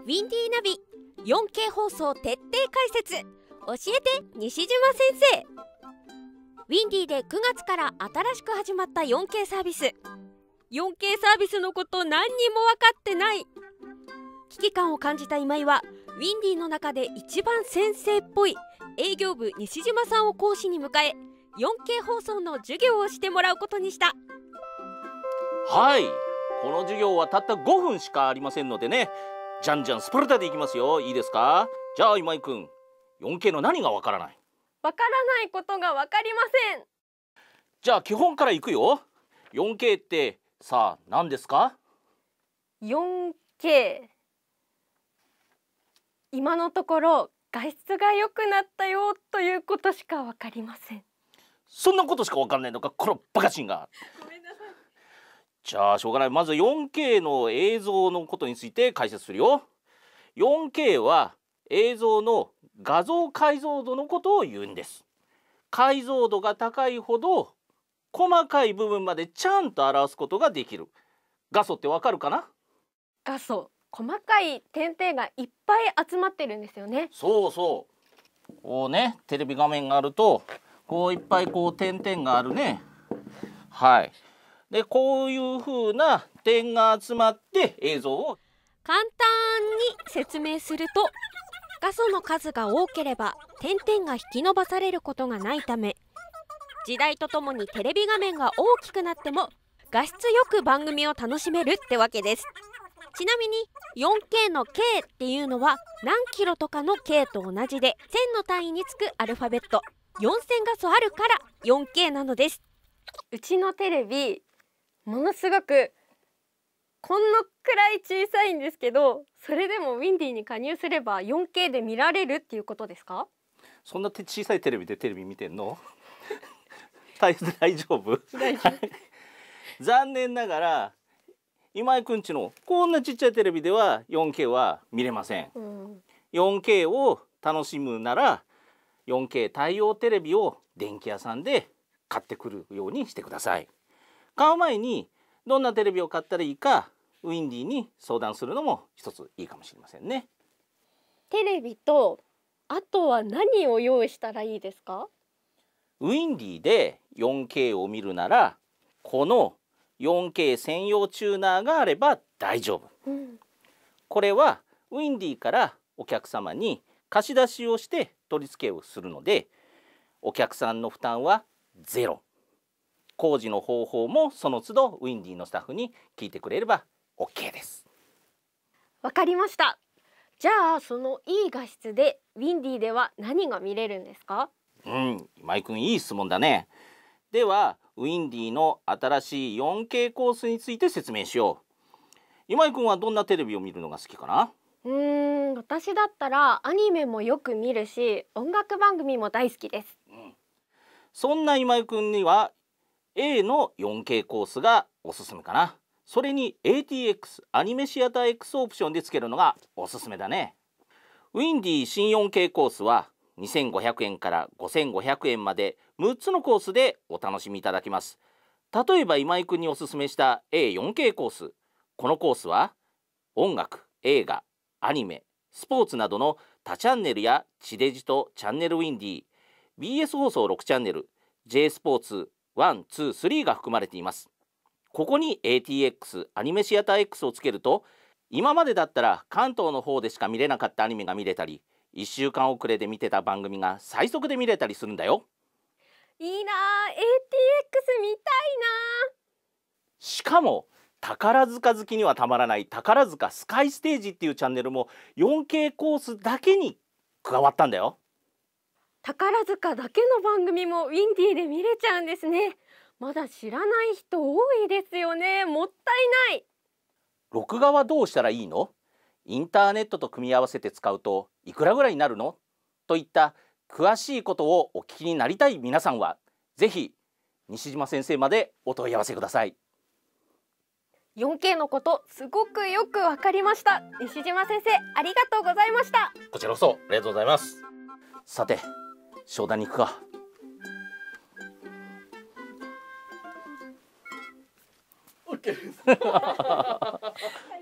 ウィンディーナビ 4K 放送徹底解説教えて西島先生ウィンディーで9月から新しく始まった 4K サービス 4K サービスのこと何にも分かってない危機感を感じた今井はウィンディーの中で一番先生っぽい営業部西島さんを講師に迎え 4K 放送の授業をしてもらうことにしたはいこの授業はたった5分しかありませんのでねじゃんじゃんスパルタでいきますよいいですかじゃあ今井くん 4K の何がわからないわからないことがわかりませんじゃあ基本からいくよ 4K ってさあ何ですか 4K 今のところ画質が良くなったよということしかわかりませんそんなことしかわかんないのかこのバカチンがじゃあしょうがないまず 4K の映像のことについて解説するよ 4K は映像の画像解像度のことを言うんです解像度が高いほど細かい部分までちゃんと表すことができる画素ってわかるかな画素細かい点々がいっぱい集まってるんですよねそうそうこうねテレビ画面があるとこういっぱいこう点々があるねはいでこういうふうな点が集まって映像を簡単に説明すると画素の数が多ければ点々が引き伸ばされることがないため時代とともにテレビ画面が大きくなっても画質よく番組を楽しめるってわけですちなみに 4K の K っていうのは何キロとかの K と同じで1000の単位につくアルファベット4000画素あるから 4K なのですうちのテレビものすごくこのくらい小さいんですけどそれでもウィンディに加入すれば 4K で見られるっていうことですかそんな小さいテレビでテレビ見てんの 大丈夫残念ながら今井くんちのこんなちっちゃいテレビでは 4K は見れません、うん、4K を楽しむなら 4K 対応テレビを電気屋さんで買ってくるようにしてください買う前にどんなテレビを買ったらいいかウィンディに相談するのも一ついいかもしれませんね。テレビとあとは何を用意したらいいですかウィンディで 4K を見るならこの 4K 専用チューナーがあれば大丈夫、うん、これはウィンディからお客様に貸し出しをして取り付けをするのでお客さんの負担はゼロ工事の方法もその都度ウィンディのスタッフに聞いてくれれば OK ですわかりましたじゃあそのいい画質でウィンディでは何が見れるんですかうん今井君いい質問だねではウィンディの新しい 4K コースについて説明しよう今井君はどんなテレビを見るのが好きかなうん私だったらアニメもよく見るし音楽番組も大好きです、うん、そんな今井君には A の 4K コースがおすすめかなそれに ATX アニメシアター X オプションでつけるのがおすすめだねウィンディ新 4K コースは2500円から5500円まで6つのコースでお楽しみいただけます例えば今井君におすすめした A4K コースこのコースは音楽映画アニメスポーツなどの他チャンネルや地デジとチャンネルウィンディ BS 放送6チャンネル J スポーツ123が含まれていますここに ATX アニメシアター X をつけると今までだったら関東の方でしか見れなかったアニメが見れたり1週間遅れで見てた番組が最速で見れたりするんだよいいな ATX 見たいなしかも宝塚好きにはたまらない宝塚スカイステージっていうチャンネルも 4K コースだけに加わったんだよ宝塚だけの番組もウィンディーで見れちゃうんですねまだ知らない人多いですよねもったいない録画はどうしたらいいのインターネットと組み合わせて使うといくらぐらいになるのといった詳しいことをお聞きになりたい皆さんはぜひ西島先生までお問い合わせください 4K のことすごくよくわかりました西島先生ありがとうございましたこちらこそありがとうございますさて商談に行くか